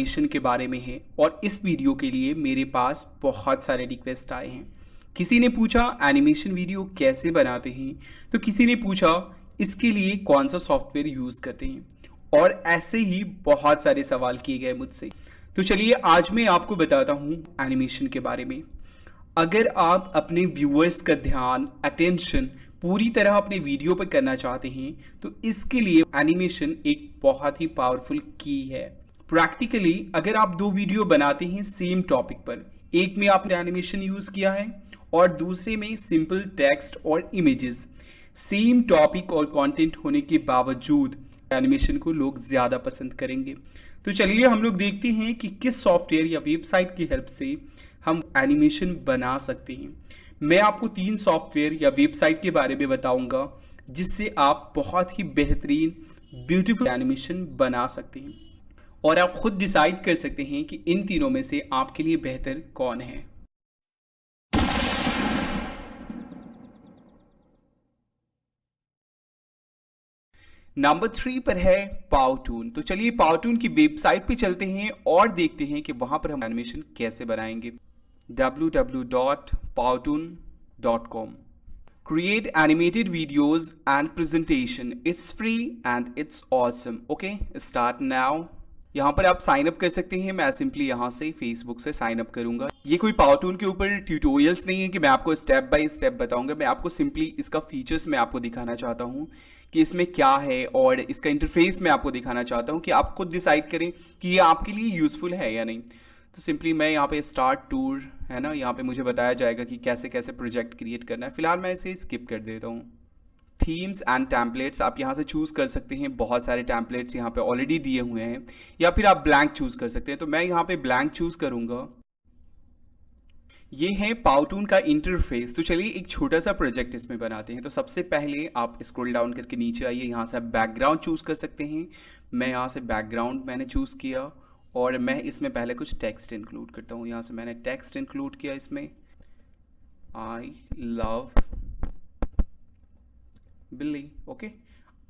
एशन के बारे में है और इस वीडियो के लिए मेरे पास बहुत सारे रिक्वेस्ट आए हैं किसी ने पूछा एनिमेशन वीडियो कैसे बनाते हैं तो किसी ने पूछा इसके लिए कौन सा सॉफ्टवेयर यूज़ करते हैं और ऐसे ही बहुत सारे सवाल किए गए मुझसे तो चलिए आज मैं आपको बताता हूँ एनिमेशन के बारे में अगर आप अपने व्यूअर्स का ध्यान अटेंशन पूरी तरह अपने वीडियो पर करना चाहते हैं तो इसके लिए एनिमेशन एक बहुत ही पावरफुल की है प्रैक्टिकली अगर आप दो वीडियो बनाते हैं सेम टॉपिक पर एक में आपने एनिमेशन यूज किया है और दूसरे में सिंपल टेक्स्ट और इमेजेस सेम टॉपिक और कंटेंट होने के बावजूद एनिमेशन को लोग ज़्यादा पसंद करेंगे तो चलिए हम लोग देखते हैं कि किस सॉफ्टवेयर या वेबसाइट की हेल्प से हम एनिमेशन बना सकते हैं मैं आपको तीन सॉफ्टवेयर या वेबसाइट के बारे में बताऊंगा जिससे आप बहुत ही बेहतरीन ब्यूटीफुल एनिमेशन बना सकते हैं और आप खुद डिसाइड कर सकते हैं कि इन तीनों में से आपके लिए बेहतर कौन है नंबर थ्री पर है पावटून तो चलिए पावटून की वेबसाइट पे चलते हैं और देखते हैं कि वहां पर हम एनिमेशन कैसे बनाएंगे www.powtoon.com create animated videos and presentation it's free and it's awesome okay start now यहाँ पर आप साइन अप कर सकते हैं मैं सिंपली यहाँ से फेसबुक से साइन अप करूंगा ये कोई पावटून के ऊपर ट्यूटोरियल्स नहीं है कि मैं आपको स्टेप बाय स्टेप बताऊंगा मैं आपको सिंपली इसका फीचर्स मैं आपको दिखाना चाहता हूँ कि इसमें क्या है और इसका इंटरफेस मैं आपको दिखाना चाहता हूँ कि आप खुद डिसाइड करें कि ये आपके लिए यूजफुल है या नहीं तो सिंपली मैं यहाँ पे स्टार्ट टूर है ना यहाँ पे मुझे बताया जाएगा कि कैसे कैसे प्रोजेक्ट क्रिएट करना है फिलहाल मैं इसे स्किप कर देता हूँ थीम्स एंड टैम्पलेट्स आप यहाँ से चूज़ कर सकते हैं बहुत सारे टैम्पलेट्स यहाँ पे ऑलरेडी दिए हुए हैं या फिर आप ब्लैंक चूज़ कर सकते हैं तो मैं यहाँ पे ब्लैंक चूज़ करूँगा ये है पाउटून का इंटरफेस तो चलिए एक छोटा सा प्रोजेक्ट इसमें बनाते हैं तो सबसे पहले आप स्क्रोल डाउन करके नीचे आइए यहाँ से आप बैकग्राउंड चूज़ कर सकते हैं मैं यहाँ से बैकग्राउंड मैंने चूज़ किया और मैं इसमें पहले कुछ टेक्स्ट इंक्लूड करता हूँ यहाँ से मैंने टेक्स्ट इंक्लूड किया इसमें आई लव बिल्ली ओके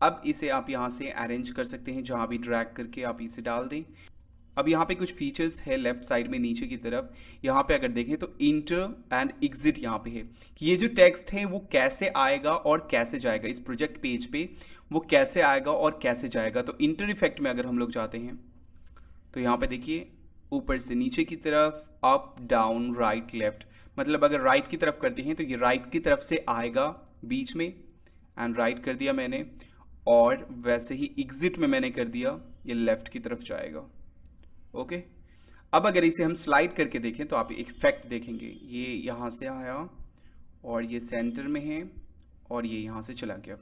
अब इसे आप यहाँ से अरेंज कर सकते हैं जहाँ भी ड्रैग करके आप इसे डाल दें अब यहाँ पे कुछ फीचर्स है लेफ्ट साइड में नीचे की तरफ यहाँ पे अगर देखें तो इंटर एंड एग्जिट यहाँ पे है ये जो टेक्स्ट है वो कैसे आएगा और कैसे जाएगा इस प्रोजेक्ट पेज पे वो कैसे आएगा और कैसे जाएगा तो इंटर इफेक्ट में अगर हम लोग जाते हैं तो यहाँ पे देखिए ऊपर से नीचे की तरफ अप डाउन राइट लेफ्ट मतलब अगर राइट right की तरफ करते हैं तो ये राइट right की तरफ से आएगा बीच में एंड राइट कर दिया मैंने और वैसे ही एग्जिट में मैंने कर दिया ये लेफ्ट की तरफ जाएगा ओके अब अगर इसे हम स्लाइड करके देखें तो आप इफेक्ट देखेंगे ये यहाँ से आया और ये सेंटर में है और ये यहाँ से चला गया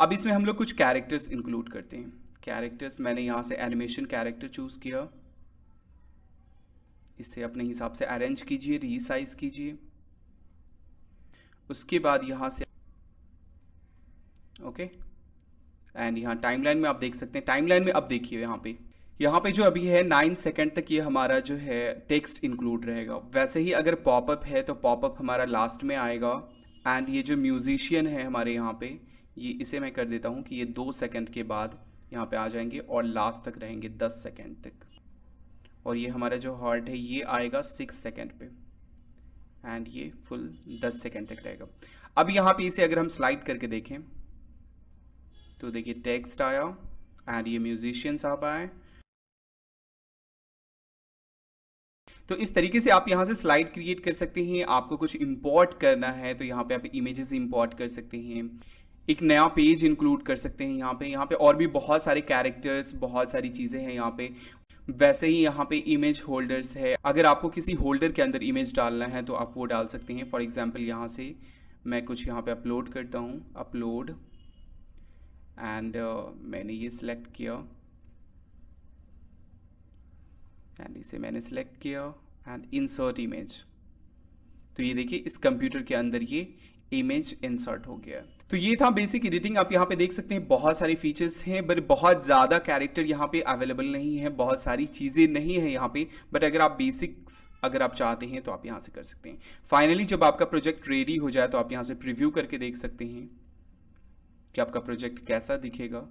अब इसमें हम लोग कुछ कैरेक्टर्स इंक्लूड करते हैं कैरेक्टर्स मैंने यहाँ से एनिमेशन कैरेक्टर चूज़ किया इसे अपने हिसाब से अरेंज कीजिए रीसाइज कीजिए उसके बाद यहाँ से ओके एंड यहाँ टाइमलाइन में आप देख सकते हैं टाइमलाइन में अब देखिए यहाँ पे यहाँ पे जो अभी है नाइन सेकेंड तक ये हमारा जो है टेक्स्ट इंक्लूड रहेगा वैसे ही अगर पॉपअप है तो पॉपअप हमारा लास्ट में आएगा एंड ये जो म्यूजिशियन है हमारे यहाँ पे ये इसे मैं कर देता हूँ कि ये दो सेकेंड के बाद यहाँ पे आ जाएंगे और लास्ट तक रहेंगे दस सेकेंड तक और ये हमारा जो हार्ट है ये आएगा सिक्स सेकेंड पे एंड ये फुल दस सेकेंड तक रहेगा अब यहाँ पे इसे अगर हम स्लाइड करके देखें तो देखिए टेक्स्ट आया एंड ये म्यूजिशियंस आप आए तो इस तरीके से आप यहाँ से स्लाइड क्रिएट कर सकते हैं आपको कुछ इंपोर्ट करना है तो यहाँ पे आप इमेजेस इंपोर्ट कर सकते हैं एक नया पेज इंक्लूड कर सकते हैं यहाँ पे यहाँ पे और भी बहुत सारे कैरेक्टर्स बहुत सारी चीज़ें हैं यहाँ पे वैसे ही यहाँ पे इमेज होल्डर्स है अगर आपको किसी होल्डर के अंदर इमेज डालना है तो आप वो डाल सकते हैं फॉर एग्जाम्पल यहाँ से मैं कुछ यहाँ पे अपलोड करता हूँ अपलोड एंड मैंने ये सिलेक्ट किया एंड इसे मैंने सिलेक्ट किया एंड इंसर्ट इमेज तो ये देखिए इस कंप्यूटर के अंदर ये इमेज इंसर्ट हो गया तो ये था बेसिक एडिटिंग आप यहाँ पे देख सकते हैं बहुत सारे फीचर्स हैं बट बहुत ज़्यादा कैरेक्टर यहाँ पे अवेलेबल नहीं है बहुत सारी चीज़ें नहीं है यहाँ पे बट अगर आप बेसिक्स अगर आप चाहते हैं तो आप यहाँ से कर सकते हैं फाइनली जब आपका प्रोजेक्ट रेडी हो जाए तो आप यहाँ से प्रिव्यू करके देख सकते हैं कि आपका प्रोजेक्ट कैसा दिखेगा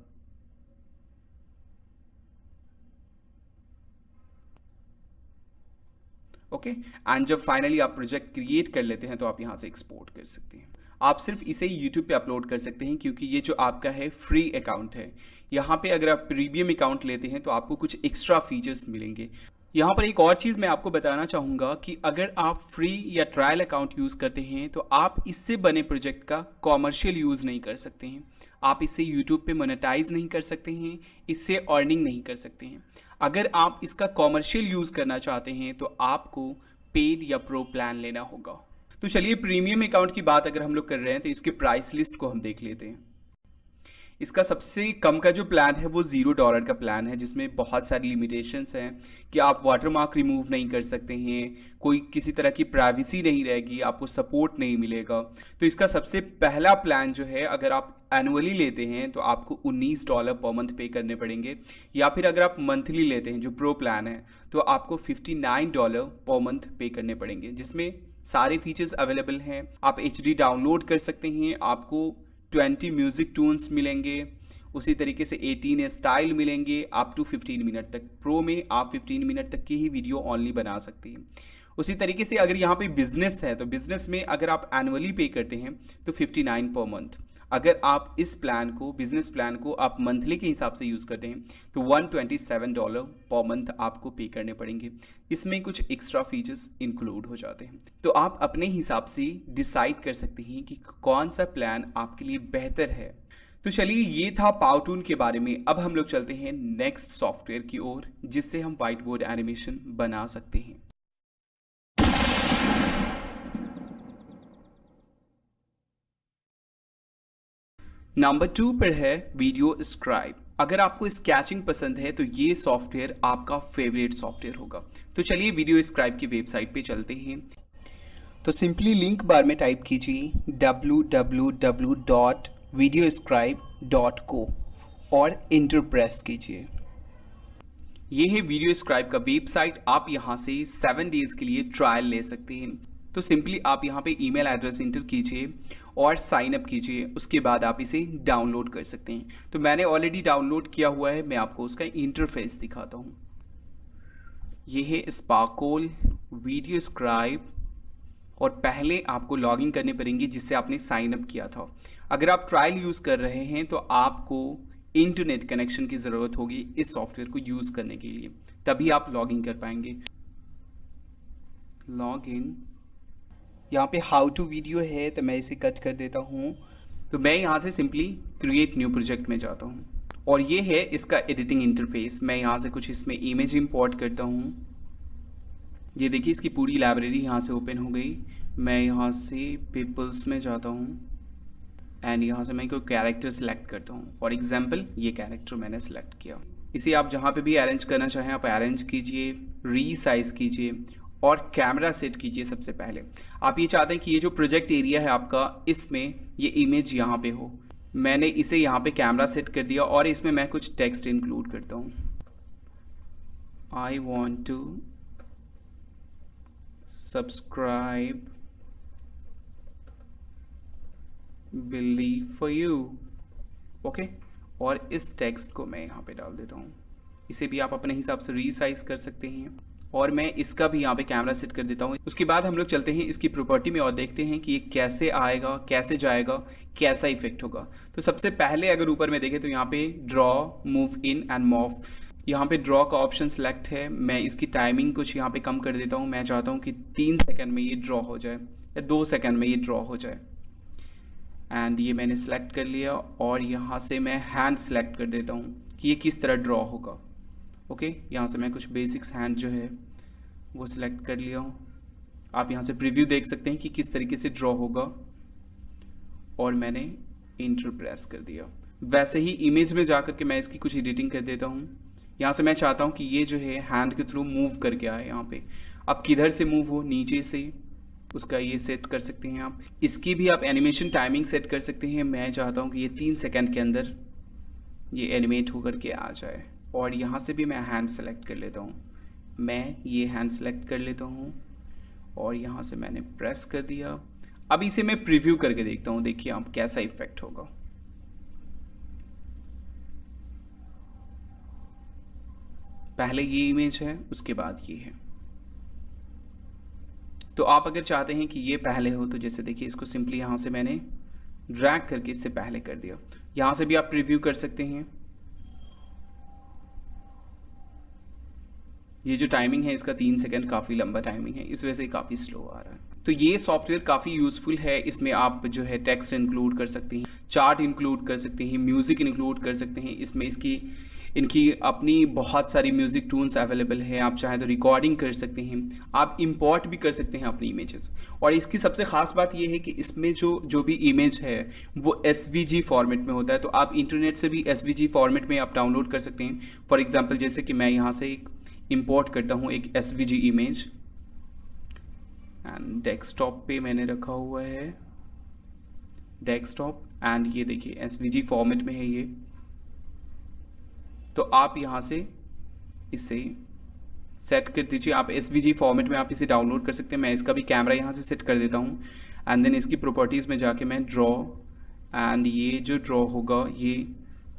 ओके okay? एंड जब फाइनली आप प्रोजेक्ट क्रिएट कर लेते हैं तो आप यहां से एक्सपोर्ट कर सकते हैं आप सिर्फ इसे यूट्यूब पे अपलोड कर सकते हैं क्योंकि ये जो आपका है फ्री अकाउंट है यहां पे अगर आप प्रीमियम अकाउंट लेते हैं तो आपको कुछ एक्स्ट्रा फीचर्स मिलेंगे यहाँ पर एक और चीज़ मैं आपको बताना चाहूँगा कि अगर आप फ्री या ट्रायल अकाउंट यूज़ करते हैं तो आप इससे बने प्रोजेक्ट का कॉमर्शियल यूज़ नहीं कर सकते हैं आप इसे यूट्यूब पे मोनेटाइज नहीं कर सकते हैं इससे अर्निंग नहीं कर सकते हैं अगर आप इसका कॉमर्शियल यूज़ करना चाहते हैं तो आपको पेड या प्रो प्लान लेना होगा तो चलिए प्रीमियम अकाउंट की बात अगर हम लोग कर रहे हैं तो इसके प्राइस लिस्ट को हम देख लेते हैं इसका सबसे कम का जो प्लान है वो ज़ीरो डॉलर का प्लान है जिसमें बहुत सारी लिमिटेशंस हैं कि आप वाटरमार्क रिमूव नहीं कर सकते हैं कोई किसी तरह की प्राइवेसी नहीं रहेगी आपको सपोर्ट नहीं मिलेगा तो इसका सबसे पहला प्लान जो है अगर आप एनुअली लेते हैं तो आपको 19 डॉलर पर मंथ पे करने पड़ेंगे या फिर अगर आप मंथली लेते हैं जो प्रो प्लान है तो आपको 59 डॉलर पर मंथ पे करने पड़ेंगे जिसमें सारे फीचर्स अवेलेबल हैं आप एच डाउनलोड कर सकते हैं आपको ट्वेंटी म्यूज़िक टून्स मिलेंगे उसी तरीके से 18 स्टाइल मिलेंगे अप टू 15 मिनट तक प्रो में आप 15 मिनट तक की ही वीडियो ऑनली बना सकते हैं उसी तरीके से अगर यहाँ पे बिजनेस है तो बिजनेस में अगर आप एनुअली पे करते हैं तो 59 पर मंथ अगर आप इस प्लान को बिजनेस प्लान को आप मंथली के हिसाब से यूज़ करते हैं तो 127 डॉलर पर मंथ आपको पे करने पड़ेंगे इसमें कुछ एक्स्ट्रा फीचर्स इंक्लूड हो जाते हैं तो आप अपने हिसाब से डिसाइड कर सकते हैं कि कौन सा प्लान आपके लिए बेहतर है तो चलिए ये था पावटून के बारे में अब हम लोग चलते हैं नेक्स्ट सॉफ्टवेयर की ओर जिससे हम व्हाइट बोर्ड एनिमेशन बना सकते हैं नंबर टू पर है वीडियो स्क्राइब अगर आपको स्केचिंग पसंद है तो ये सॉफ्टवेयर आपका फेवरेट सॉफ्टवेयर होगा तो चलिए वीडियो स्क्राइब की वेबसाइट पे चलते हैं तो सिंपली लिंक बार में टाइप कीजिए www.videoscribe.co W dot video scribe dot co और इंटर प्रेस कीजिए यह है वीडियो स्क्राइब का वेबसाइट आप यहाँ से सेवन डेज के लिए ट्रायल ले सकते हैं तो सिंपली आप यहाँ पे ईमेल एड्रेस इंटर कीजिए और साइन अप कीजिए उसके बाद आप इसे डाउनलोड कर सकते हैं तो मैंने ऑलरेडी डाउनलोड किया हुआ है मैं आपको उसका इंटरफेस दिखाता हूँ यह है स्पाकोल वीडियो स्क्राइब और पहले आपको लॉगिन करने पड़ेंगे जिससे आपने साइन अप किया था अगर आप ट्रायल यूज़ कर रहे हैं तो आपको इंटरनेट कनेक्शन की ज़रूरत होगी इस सॉफ्टवेयर को यूज़ करने के लिए तभी आप लॉगिन कर पाएंगे लॉगिन यहाँ पे हाउ टू वीडियो है तो मैं इसे कट कर देता हूँ तो मैं यहाँ से सिंपली क्रिएट न्यू प्रोजेक्ट में जाता हूँ और ये है इसका एडिटिंग इंटरफेस मैं यहाँ से कुछ इसमें इमेज इंपोर्ट करता हूँ ये देखिए इसकी पूरी लाइब्रेरी यहाँ से ओपन हो गई मैं यहाँ से पीपल्स में जाता हूँ एंड यहाँ से मैं कोई कैरेक्टर सेलेक्ट करता हूँ फॉर एग्जाम्पल ये कैरेक्टर मैंने सेलेक्ट किया इसे आप जहाँ पे भी अरेंज करना चाहें आप अरेंज कीजिए रीसाइज कीजिए और कैमरा सेट कीजिए सबसे पहले आप ये चाहते हैं कि ये जो प्रोजेक्ट एरिया है आपका इसमें ये इमेज यहाँ पे हो मैंने इसे यहाँ पे कैमरा सेट कर दिया और इसमें मैं कुछ टेक्स्ट इंक्लूड करता हूँ आई वॉन्ट टू सब्सक्राइब बिल्ली फॉर यू ओके और इस टेक्स्ट को मैं यहाँ पे डाल देता हूँ इसे भी आप अपने हिसाब से रिसाइज कर सकते हैं और मैं इसका भी यहाँ पे कैमरा सेट कर देता हूँ उसके बाद हम लोग चलते हैं इसकी प्रॉपर्टी में और देखते हैं कि ये कैसे आएगा कैसे जाएगा कैसा इफेक्ट होगा तो सबसे पहले अगर ऊपर में देखें तो यहाँ पे draw move in and morph यहाँ पे ड्रॉ का ऑप्शन सेलेक्ट है मैं इसकी टाइमिंग कुछ यहाँ पे कम कर देता हूँ मैं चाहता हूँ कि तीन सेकेंड में ये ड्रॉ हो जाए या दो सेकेंड में ये ड्रॉ हो जाए एंड ये मैंने सेलेक्ट कर लिया और यहाँ से मैं हैंड सेलेक्ट कर देता हूँ कि ये किस तरह ड्रॉ होगा ओके यहाँ से मैं कुछ बेसिक्स हैंड जो है वो सिलेक्ट कर लिया हूँ आप यहाँ से प्रीव्यू देख सकते हैं कि किस तरीके से ड्रॉ होगा और मैंने इंटर प्रेस कर दिया वैसे ही इमेज में जा के मैं इसकी कुछ एडिटिंग कर देता हूँ यहाँ से मैं चाहता हूँ कि ये जो है हैंड के थ्रू मूव करके आए यहाँ पे अब किधर से मूव हो नीचे से उसका ये सेट कर सकते हैं आप इसकी भी आप एनिमेशन टाइमिंग सेट कर सकते हैं मैं चाहता हूँ कि ये तीन सेकेंड के अंदर ये एनिमेट होकर के आ जाए और यहाँ से भी मैं हैंड सेलेक्ट कर लेता हूँ मैं ये हैंड सेलेक्ट कर लेता हूँ और यहाँ से मैंने प्रेस कर दिया अब इसे मैं प्रीव्यू करके देखता हूँ देखिए आप कैसा इफेक्ट होगा पहले ये इमेज है उसके बाद ये है तो आप अगर चाहते हैं कि ये पहले हो तो जैसे देखिए इसको सिंपली यहाँ से मैंने ड्रैग करके इससे पहले कर दिया यहाँ से भी आप प्रीव्यू कर सकते हैं ये जो टाइमिंग है इसका तीन सेकेंड काफ़ी लंबा टाइमिंग है इस वजह से काफ़ी स्लो आ रहा है तो ये सॉफ्टवेयर काफ़ी यूज़फुल है इसमें आप जो है टेक्स्ट इंक्लूड कर सकते हैं चार्ट इंक्लूड कर सकते हैं म्यूज़िक इंक्लूड कर सकते हैं इसमें इसकी इनकी अपनी बहुत सारी म्यूज़िक टून्स अवेलेबल है आप चाहें तो रिकॉर्डिंग कर सकते हैं आप इंपोर्ट भी कर सकते हैं अपनी इमेजेस और इसकी सबसे ख़ास बात यह है कि इसमें जो जो भी इमेज है वो एस फॉर्मेट में होता है तो आप इंटरनेट से भी एस फॉर्मेट में आप डाउनलोड कर सकते हैं फॉर एग्ज़ाम्पल जैसे कि मैं यहाँ से एक इंपोर्ट करता हूँ एक एस इमेज एंड डेस्कटॉप पे मैंने रखा हुआ है डेस्कटॉप एंड ये देखिए एस फॉर्मेट में है ये तो आप यहाँ से इसे सेट कर दीजिए आप एस फॉर्मेट में आप इसे डाउनलोड कर सकते हैं मैं इसका भी कैमरा यहाँ से सेट कर देता हूँ एंड देन इसकी प्रॉपर्टीज़ में जाके मैं ड्रॉ एंड ये जो ड्रॉ होगा ये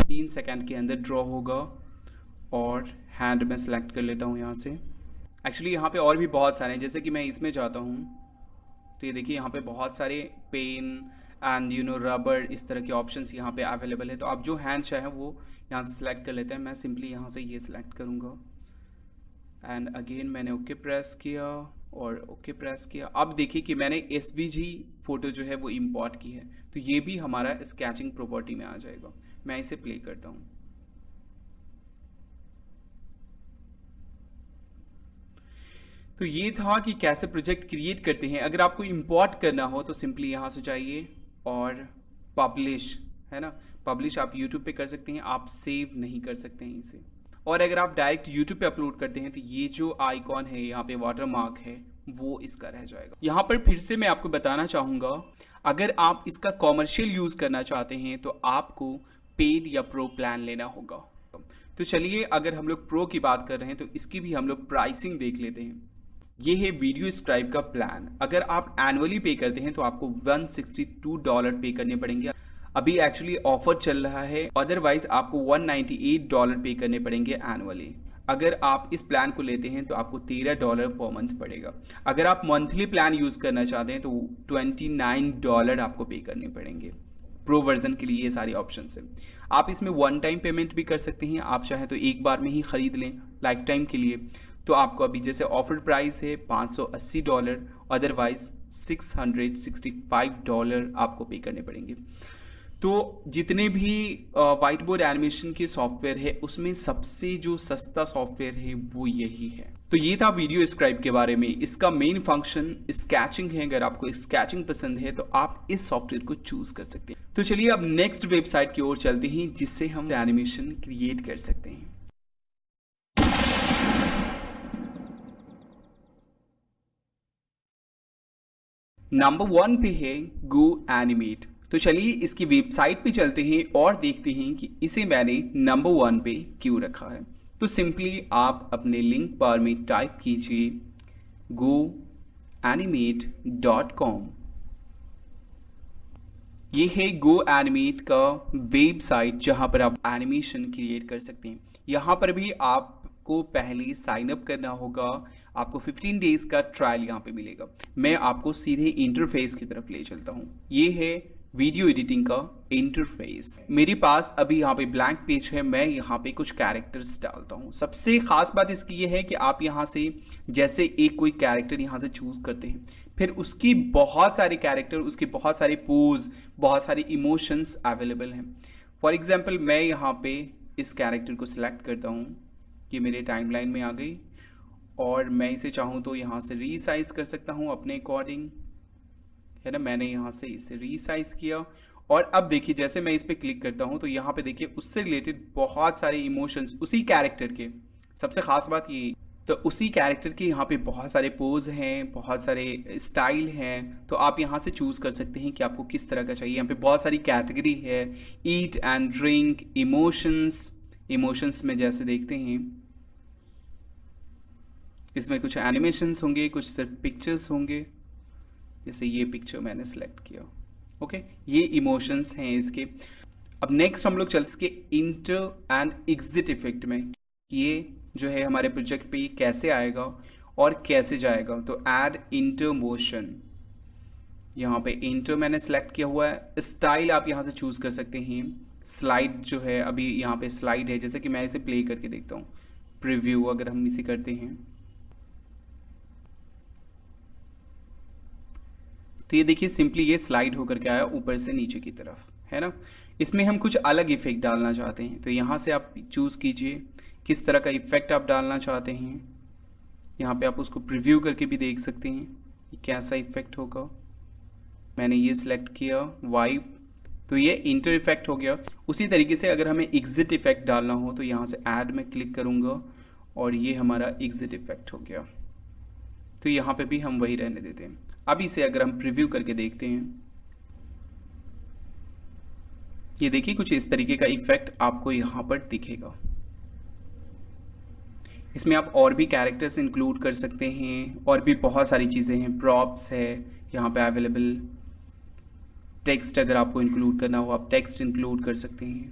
तीन सेकेंड के अंदर ड्रॉ होगा और हैंड में सेलेक्ट कर लेता हूँ यहाँ से एक्चुअली यहाँ पे और भी बहुत सारे हैं जैसे कि मैं इसमें जाता हूँ तो ये देखिए यहाँ पे बहुत सारे pen and you know rubber इस तरह के ऑप्शंस यहाँ पे अवेलेबल है तो आप जो हैंड चाहे वो यहाँ से सिलेक्ट कर लेते हैं मैं सिंपली यहाँ से ये सिलेक्ट करूँगा एंड अगेन मैंने ओके okay प्रेस किया और ओके okay प्रेस किया अब देखिए कि मैंने एस फ़ोटो जो है वो इम्पोर्ट की है तो ये भी हमारा स्केचिंग प्रॉपर्टी में आ जाएगा मैं इसे प्ले करता हूँ तो ये था कि कैसे प्रोजेक्ट क्रिएट करते हैं अगर आपको इम्पोर्ट करना हो तो सिंपली यहाँ से जाइए और पब्लिश है ना पब्लिश आप यूट्यूब पे कर सकते हैं आप सेव नहीं कर सकते हैं इसे और अगर आप डायरेक्ट यूट्यूब पे अपलोड करते हैं तो ये जो आइकॉन है यहाँ पे वाटर मार्क है वो इसका रह जाएगा यहाँ पर फिर से मैं आपको बताना चाहूँगा अगर आप इसका कॉमर्शियल यूज़ करना चाहते हैं तो आपको पेड या प्रो प्लान लेना होगा तो चलिए अगर हम लोग प्रो की बात कर रहे हैं तो इसकी भी हम लोग प्राइसिंग देख लेते हैं ये है वीडियो स्क्राइब का प्लान अगर आप एनुअली पे करते हैं तो आपको 162 डॉलर पे करने पड़ेंगे अभी एक्चुअली ऑफर चल रहा है अदरवाइज आपको 198 डॉलर पे करने पड़ेंगे एनुअली अगर आप इस प्लान को लेते हैं तो आपको तेरह डॉलर पर मंथ पड़ेगा अगर आप मंथली प्लान यूज़ करना चाहते हैं तो ट्वेंटी नाइन डॉलर आपको पे करने पड़ेंगे प्रो वर्जन के लिए ये सारे ऑप्शन हैं आप इसमें वन टाइम पेमेंट भी कर सकते हैं आप चाहें तो एक बार में ही ख़रीद लें लाइफ टाइम के लिए तो आपको अभी जैसे ऑफर प्राइस है 580 डॉलर अदरवाइज 665 डॉलर आपको पे करने पड़ेंगे तो जितने भी वाइट बोर्ड एनिमेशन के सॉफ्टवेयर है उसमें सबसे जो सस्ता सॉफ्टवेयर है वो यही है तो ये था वीडियो स्क्राइब के बारे में इसका मेन फंक्शन स्केचिंग है अगर आपको स्केचिंग पसंद है तो आप इस सॉफ्टवेयर को चूज कर सकते हैं तो चलिए अब नेक्स्ट वेबसाइट की ओर चलते हैं जिससे हम एनिमेशन क्रिएट कर सकते हैं नंबर वन पे है गो एनिमेट तो चलिए इसकी वेबसाइट पे चलते हैं और देखते हैं कि इसे मैंने नंबर वन पे क्यों रखा है तो सिंपली आप अपने लिंक बार में टाइप कीजिए गो एनिमेट डॉट कॉम ये है गो एनिमेट का वेबसाइट जहाँ पर आप एनिमेशन क्रिएट कर सकते हैं यहाँ पर भी आप को पहले साइन अप करना होगा आपको 15 डेज का ट्रायल यहाँ पे मिलेगा मैं आपको सीधे इंटरफेस की तरफ ले चलता हूँ ये है वीडियो एडिटिंग का इंटरफेस मेरे पास अभी यहाँ पे ब्लैंक पेज है मैं यहाँ पे कुछ कैरेक्टर्स डालता हूँ सबसे खास बात इसकी ये है कि आप यहाँ से जैसे एक कोई कैरेक्टर यहाँ से चूज करते हैं फिर उसकी बहुत सारे कैरेक्टर उसके बहुत सारे पोज बहुत सारे इमोशंस अवेलेबल हैं फॉर एग्जाम्पल मैं यहाँ पे इस कैरेक्टर को सिलेक्ट करता हूँ ये मेरे टाइमलाइन में आ गई और मैं इसे चाहूँ तो यहाँ से रीसाइज़ कर सकता हूँ अपने अकॉर्डिंग है ना मैंने यहाँ से इसे रीसाइज़ किया और अब देखिए जैसे मैं इस पर क्लिक करता हूँ तो यहाँ पे देखिए उससे रिलेटेड बहुत सारे इमोशंस उसी कैरेक्टर के सबसे ख़ास बात ये तो उसी कैरेक्टर के यहाँ पे बहुत सारे पोज हैं बहुत सारे स्टाइल हैं तो आप यहाँ से चूज़ कर सकते हैं कि आपको किस तरह का चाहिए यहाँ पे बहुत सारी कैटेगरी है eat and drink emotions emotions में जैसे देखते हैं इसमें कुछ एनिमेशंस होंगे कुछ सिर्फ पिक्चर्स होंगे जैसे ये पिक्चर मैंने सेलेक्ट किया ओके ये इमोशंस हैं इसके अब नेक्स्ट हम लोग चलते इसके इंटर एंड एग्जिट इफेक्ट में ये जो है हमारे प्रोजेक्ट पे कैसे आएगा और कैसे जाएगा तो एड इंटर मोशन यहाँ पे इंटर मैंने सेलेक्ट किया हुआ है स्टाइल आप यहाँ से चूज़ कर सकते हैं स्लाइड जो है अभी यहाँ पे स्लाइड है जैसे कि मैं इसे प्ले करके देखता हूँ प्रिव्यू अगर हम इसे करते हैं तो ये देखिए सिंपली ये स्लाइड होकर के आया ऊपर से नीचे की तरफ है ना इसमें हम कुछ अलग इफेक्ट डालना चाहते हैं तो यहाँ से आप चूज़ कीजिए किस तरह का इफेक्ट आप डालना चाहते हैं यहाँ पे आप उसको प्रिव्यू करके भी देख सकते हैं कैसा इफेक्ट होगा मैंने ये सिलेक्ट किया वाइप तो ये इंटर इफेक्ट हो गया उसी तरीके से अगर हमें एग्जिट इफेक्ट डालना हो तो यहाँ से ऐड में क्लिक करूँगा और ये हमारा एग्जिट इफेक्ट हो गया तो यहाँ पे भी हम वही रहने देते हैं अब इसे अगर हम प्रिव्यू करके देखते हैं ये देखिए कुछ इस तरीके का इफेक्ट आपको यहाँ पर दिखेगा इसमें आप और भी कैरेक्टर्स इंक्लूड कर सकते हैं और भी बहुत सारी चीज़ें हैं प्रॉप्स है यहाँ पे अवेलेबल टेक्स्ट अगर आपको इंक्लूड करना हो आप टेक्स्ट इंक्लूड कर सकते हैं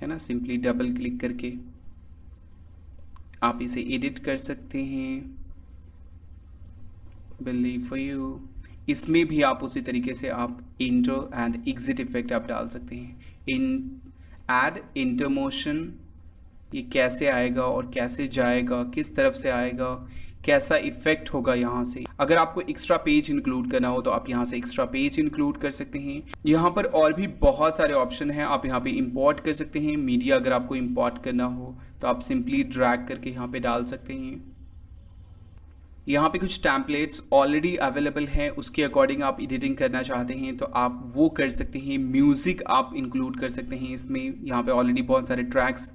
है ना सिंपली डबल क्लिक करके आप इसे एडिट कर सकते हैं बिलीव फॉर यू इसमें भी आप उसी तरीके से आप इंटर एंड एग्जिट इफेक्ट आप डाल सकते हैं इन एड इंटरमोशन ये कैसे आएगा और कैसे जाएगा किस तरफ से आएगा कैसा इफेक्ट होगा यहाँ से अगर आपको एक्स्ट्रा पेज इंक्लूड करना हो तो आप यहाँ से एक्स्ट्रा पेज इंक्लूड कर सकते हैं यहाँ पर और भी बहुत सारे ऑप्शन हैं आप यहाँ पे इंपोर्ट कर सकते हैं मीडिया अगर आपको इंपोर्ट करना हो तो आप सिंपली ड्रैग करके यहाँ पे डाल सकते हैं यहाँ पे कुछ टैम्पलेट्स ऑलरेडी अवेलेबल हैं उसके अकॉर्डिंग आप एडिटिंग करना चाहते हैं तो आप वो कर सकते हैं म्यूज़िक आप इंक्लूड कर सकते हैं इसमें यहाँ पे ऑलरेडी बहुत सारे ट्रैक्स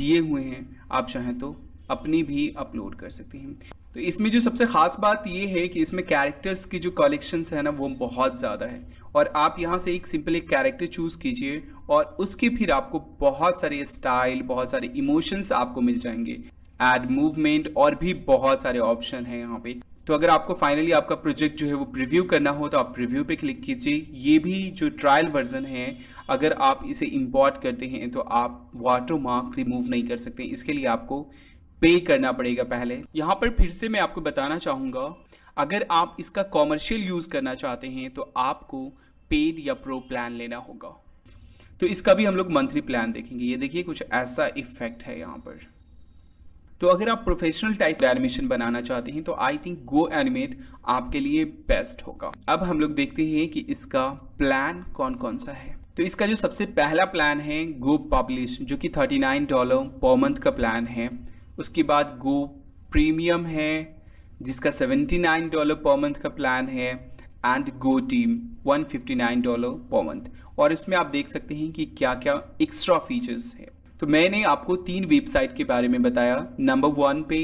दिए हुए हैं आप चाहें तो अपनी भी अपलोड कर सकते हैं तो इसमें जो सबसे ख़ास बात ये है कि इसमें कैरेक्टर्स की जो कलेक्शंस है ना वो बहुत ज़्यादा है और आप यहाँ से एक सिंपल एक कैरेक्टर चूज़ कीजिए और उसके फिर आपको बहुत सारे स्टाइल बहुत सारे इमोशंस आपको मिल जाएंगे एड मूवमेंट और भी बहुत सारे ऑप्शन हैं यहाँ पे तो अगर आपको फाइनली आपका प्रोजेक्ट जो है वो प्रिव्यू करना हो तो आप प्रिव्यू पे क्लिक कीजिए ये भी जो ट्रायल वर्जन है अगर आप इसे इंपोर्ट करते हैं तो आप वाटर मार्क रिमूव नहीं कर सकते इसके लिए आपको पे करना पड़ेगा पहले यहाँ पर फिर से मैं आपको बताना चाहूँगा अगर आप इसका कॉमर्शियल यूज़ करना चाहते हैं तो आपको पेड या प्रो प्लान लेना होगा तो इसका भी हम लोग मंथली प्लान देखेंगे ये देखिए कुछ ऐसा इफेक्ट है यहाँ पर तो अगर आप प्रोफेशनल टाइप एनिमेशन बनाना चाहते हैं तो आई थिंक गो एनिमेट आपके लिए बेस्ट होगा अब हम लोग देखते हैं कि इसका प्लान कौन कौन सा है तो इसका जो सबसे पहला प्लान है गो पब्लिश जो कि 39 डॉलर पर मंथ का प्लान है उसके बाद गो प्रीमियम है जिसका 79 डॉलर पर मंथ का प्लान है and go team 159 dollar per month और इसमें आप देख सकते हैं कि क्या क्या एक्स्ट्रा फीचर्स है तो मैंने आपको तीन वेबसाइट के बारे में बताया नंबर वन पे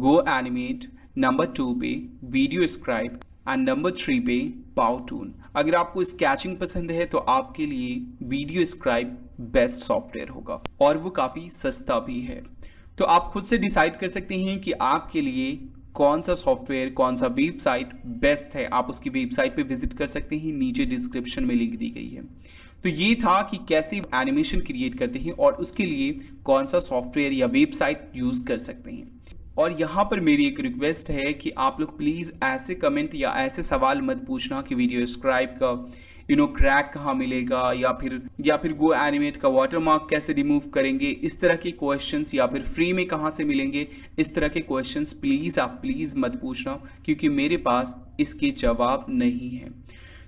गो एनिमेट नंबर टू पे video scribe and number three पे पाउटून अगर आपको स्केचिंग पसंद है तो आपके लिए वीडियो स्क्राइब बेस्ट सॉफ्टवेयर होगा और वो काफ़ी सस्ता भी है तो आप खुद से डिसाइड कर सकते हैं कि आपके लिए कौन सा सॉफ्टवेयर कौन सा वेबसाइट बेस्ट है आप उसकी वेबसाइट पे विजिट कर सकते हैं नीचे डिस्क्रिप्शन में लिंक दी गई है तो ये था कि कैसे एनिमेशन क्रिएट करते हैं और उसके लिए कौन सा सॉफ्टवेयर या वेबसाइट यूज़ कर सकते हैं और यहाँ पर मेरी एक रिक्वेस्ट है कि आप लोग प्लीज़ ऐसे कमेंट या ऐसे सवाल मत पूछना कि वीडियो स्क्राइब का यू नो क्रैक कहाँ मिलेगा या फिर या फिर गो एनिमेट का वाटरमार्क कैसे रिमूव करेंगे इस तरह के क्वेश्चंस या फिर फ्री में कहाँ से मिलेंगे इस तरह के क्वेश्चंस प्लीज़ आप प्लीज़ मत पूछना क्योंकि मेरे पास इसके जवाब नहीं हैं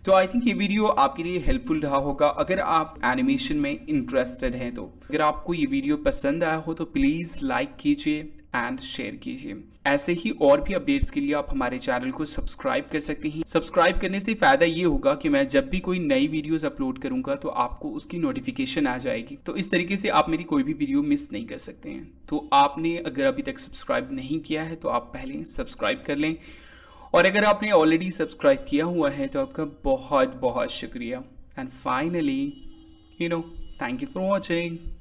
तो आई थिंक ये वीडियो आपके लिए हेल्पफुल रहा होगा अगर आप एनिमेशन में इंटरेस्टेड हैं तो अगर आपको ये वीडियो पसंद आया हो तो प्लीज़ लाइक कीजिए एंड शेयर कीजिए ऐसे ही और भी अपडेट्स के लिए आप हमारे चैनल को सब्सक्राइब कर सकते हैं सब्सक्राइब करने से फ़ायदा ये होगा कि मैं जब भी कोई नई वीडियोस अपलोड करूंगा तो आपको उसकी नोटिफिकेशन आ जाएगी तो इस तरीके से आप मेरी कोई भी वीडियो मिस नहीं कर सकते हैं तो आपने अगर अभी तक सब्सक्राइब नहीं किया है तो आप पहले सब्सक्राइब कर लें और अगर आपने ऑलरेडी सब्सक्राइब किया हुआ है तो आपका बहुत बहुत शुक्रिया and finally you know thank you for watching